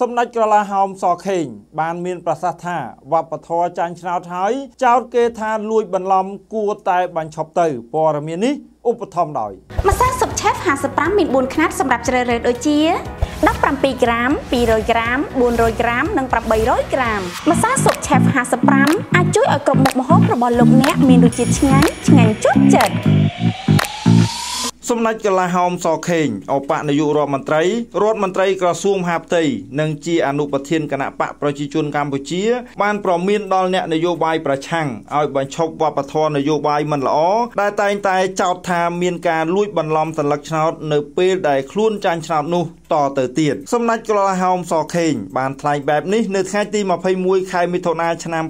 សម្ដេចក្រឡាហោមសខេងបាន មាន ប្រសាសន៍ថាវប្បធម៌ចាញ់ឆ្នោតហើយចោទគេថាលួចបន្លំគួរតែបញ្ឈប់ទៅព័ត៌មាននេះឧបត្ថម្ភដោយម្សៅស៊ុបឆេប55មាន4ຂະຫນាតសម្រាប់ជ្រើសរើសដូចជា17ក្រាម200ក្រាម400ក្រាមនិង800ក្រាមម្សៅស៊ុបឆេប55អាចជួយឲ្យគ្រប់មុខម្ហូបរបស់លោកអ្នកមានរសជាតិឆ្ងាញ់ឆ្ងាញ់ជក់ចិត្តសម្ដេចកលាហោមសខេងអបនាយករដ្ឋមន្ត្រីរដ្ឋមន្ត្រីក្រសួងមហាផ្ទៃនិងជាអនុប្រធានគណៈបកប្រជាជនកម្ពុជា បានប្រមានដល់អ្នកនយោបាយប្រឆាំងឲ្យបញ្ឈប់វប្បធម៌នយោបាយមិនល្អដែលតែងតែចោទថាមានការលួច បន្លំសន្លឹកឆ្នោត នៅពេលដែលខ្លួនចាញ់ឆ្នោតនោះតទៅទៀតសម្ដេចកលាហោមសខេងបានថ្លែងបែបនេះនៅថ្ងៃទី21ខែមិថុនាឆ្នាំ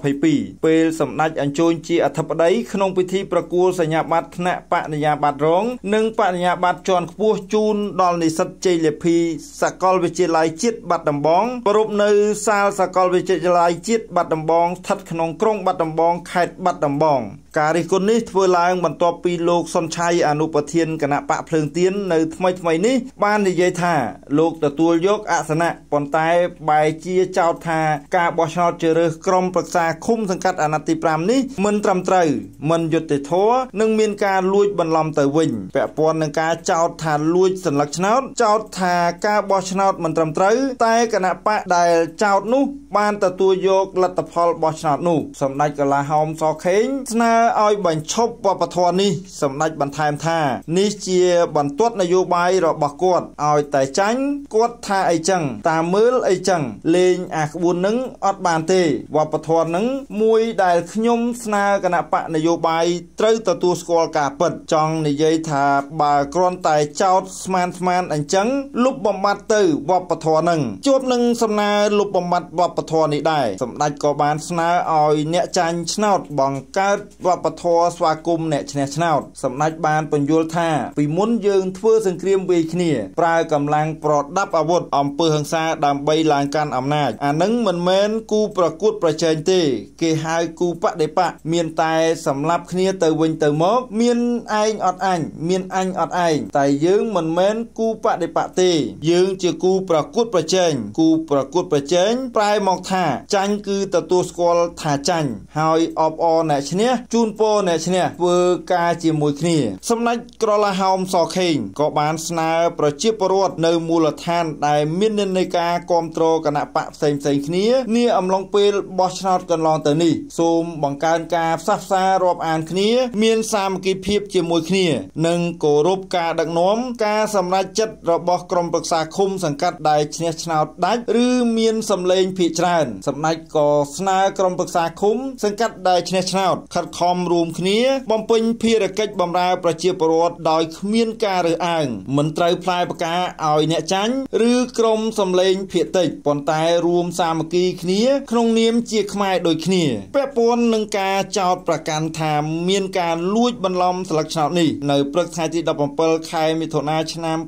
2022ពេលសម្ដេចអញ្ជើញជាអធិបតី ក្នុងពិធីប្រគល់សញ្ញាបត្រថ្នាក់បរិញ្ញាបត្ររងនិងបរិញ្ញាបត្រជាន់ខ្ពស់ជូនដល់និស្សិតជ័យលាភីសាកលវិទ្យាល័យជាតិបាត់ដំបងប្រពំនៅសាលសាកលវិទ្យាល័យជាតិបាត់ដំបងស្ថិតក្នុងក្រុងបាត់ដំបងខេត្តបាត់ដំបងការរិះគន់នេះធ្វើឡើង បន្ទាប់ពីលោកសុនឆៃអនុប្រធានគណៈបកភ្លើងទៀននៅថ្មីថ្មីនេះ បាននិយាយថាលោកទទួលយកអសនៈប៉ុន្តែបែជាចោទថាការបោះឆ្នោតជ្រើសក្រុមប្រឹក្សាឃុំ សង្កាត់អាណត្តិទី5នេះមិនត្រឹមត្រូវមិនយុត្តិធម៌និងមានការលួចបន្លំទៅវិញពាក់ព័ន្ធនឹងការចោទថាលួចសัญลักษณ์ឆ្នោត ចោទថាការបោះឆ្នោតមិនត្រឹមត្រូវតែគណៈបកដែលចោទនោះបានទទួលយកលទ្ធផលបោះឆ្នោតនោះសម្ដេចកលាហោមសខេងស្នើឲ្យបញ្ឈប់វប្បធម៌នេះសម្ដេចបន្ថែមថានេះជាបន្ទាត់នយោបាយរបស់គាត់ឲ្យតែចាញ់គាត់ថាអីចឹង តាមមើលអីចឹង លេងអាក្បួននឹងអត់បានទេវប្បធម៌នឹងមួយដែលខ្ញុំស្នើគណៈបកនយោបាយត្រូវទទួលស្គាល់ការពិតចង់និយាយថាបើគ្រាន់តែចោតស្មានស្មានអញ្ចឹងលុបបំបត្តិទៅវប្បធម៌នឹង ជួបនឹងសំណើលុបបំបត្តិវប្បធម៌នេះដែរសម្ដេចក៏បានស្នើឲ្យអ្នកចាញ់ឆ្នោត បង្កើតវប្បធម៌ស្វាគមន៍អ្នកឈ្នះឆ្នោតសម្ដេចបានបញ្យល់ថាពីមុនយើងធ្វើសង្គ្រាមវាយគ្នាប្រើកម្លាំងប្រដាប់អាវុធអំពើហិង្សាដើម្បីឡើងកាន់អំណាចអានឹងមិនមែនគូប្រកួតប្រជែងទេ គេហៅគូបដិបៈមានតែសម្លាប់គ្នាទៅវិញទៅមកមានឯងអត់អញមានអញអត់ឯងតែយើងមិនមែនគូបដិបកទេ យើង ជាគូប្រកួតប្រជែងគូប្រកួតប្រជែងប្រែមកថាចាញ់គឺទទួលស្គាល់ថាចាញ់ហើយអបអរអ្នកឈ្នះជូនពរអ្នកឈ្នះធ្វើការជាមួយគ្នាសម្ដេចក្រឡាហោមសខេងក៏បានស្នើប្រជាពលរដ្ឋនៅមូលដ្ឋានដែលមាននិន្នាការគ្រប់គ្រងគណៈបកផ្សេងផ្សេងគ្នានាអំឡុងពេលបោះឆ្នោតកន្លងទៅនេះសូមបង្កើនការផ្សះផ្សារាប់អានគ្នា មានសាមគ្គីភាពជាមួយគ្នានៅនិងគោរពការដឹកនាំការសម្រេចចិត្តរបស់ក្រុមប្រឹក្សាឃុំសង្កាត់ដែលឈ្នះឆ្នោតដាច់ឬមានសម្លេងភាគច្រើនសម្ដេចក៏ស្នើក្រុមប្រឹក្សាឃុំសង្កាត់ដែលឈ្នះឆ្នោតខិតខំរួមគ្នាបំពេញភារកិច្ចបម្រើប្រជាពលរដ្ឋដោយគ្មានការរើសអើងមិនត្រូវផ្លែផ្កាឲ្យអ្នកចាញ់ឬក្រុមសម្លេងភាគតិចប៉ុន្តែរួមសាមគ្គីគ្នាក្នុងនាមជាខ្មែរដូចគ្នាពាក់ព័ន្ធនឹងការចោទប្រកាន់ថាមានការលួចបន្លំស្លឹកឆ្នោតនេះនៅព្រព្រឹកថ្ងៃទី17ខែមិថុនាឆ្នាំ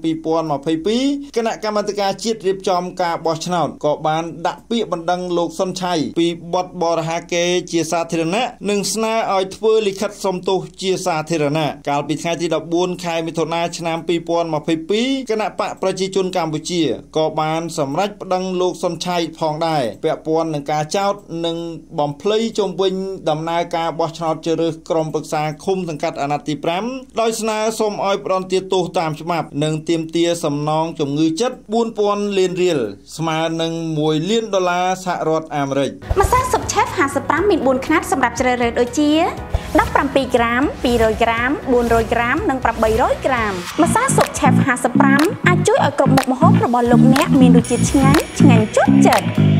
2022គណៈកម្មាធិការជាតិរៀបចំការបោះឆ្នោតក៏ បាន ដាក់ពាក្យបណ្ដឹងលោកសុនឆៃពីបទបរហាកេជាសាធារណៈនិងស្នើឲ្យធ្វើលិខិតសុំទោសជាសាធារណៈកាលពីថ្ងៃទី14ខែមិថុនាឆ្នាំ2022គណៈបកប្រជាជនកម្ពុជា ក៏បានសម្រេចប្តឹង លោកសុនឆៃផងដែរពាក់ព័ន្ធនឹងការចោទនិងបំភ្លៃជំវិញ ដំណើរការបោះឆ្នោតជ្រើសរើសក្រុមប្រឹក្សាឃុំសង្កាត់អាណត្តិទី5ដោយស្នើសូមឲ្យផ្ដន្ទាទោសតាមច្បាប់ និងទាមទារសំណងជំងឺចិត្ត4000លានរៀលស្មើនឹង1លានដុល្លារសហរដ្ឋអាមេរិកម្សៅស៊ុបឆេហ្វ55មាន4ខ្នាតសម្រាប់ជ្រើសរើសដូចជា17ក្រាម200ក្រាម400ក្រាមនិង800ក្រាមម្សៅស៊ុបឆេហ្វ55អាចជួយឲ្យគ្រប់មុខម្ហូបរបស់លោកអ្នកមានរសជាតិឆ្ងាញ់ឆ្ងាញ់ជក់ចិត្ត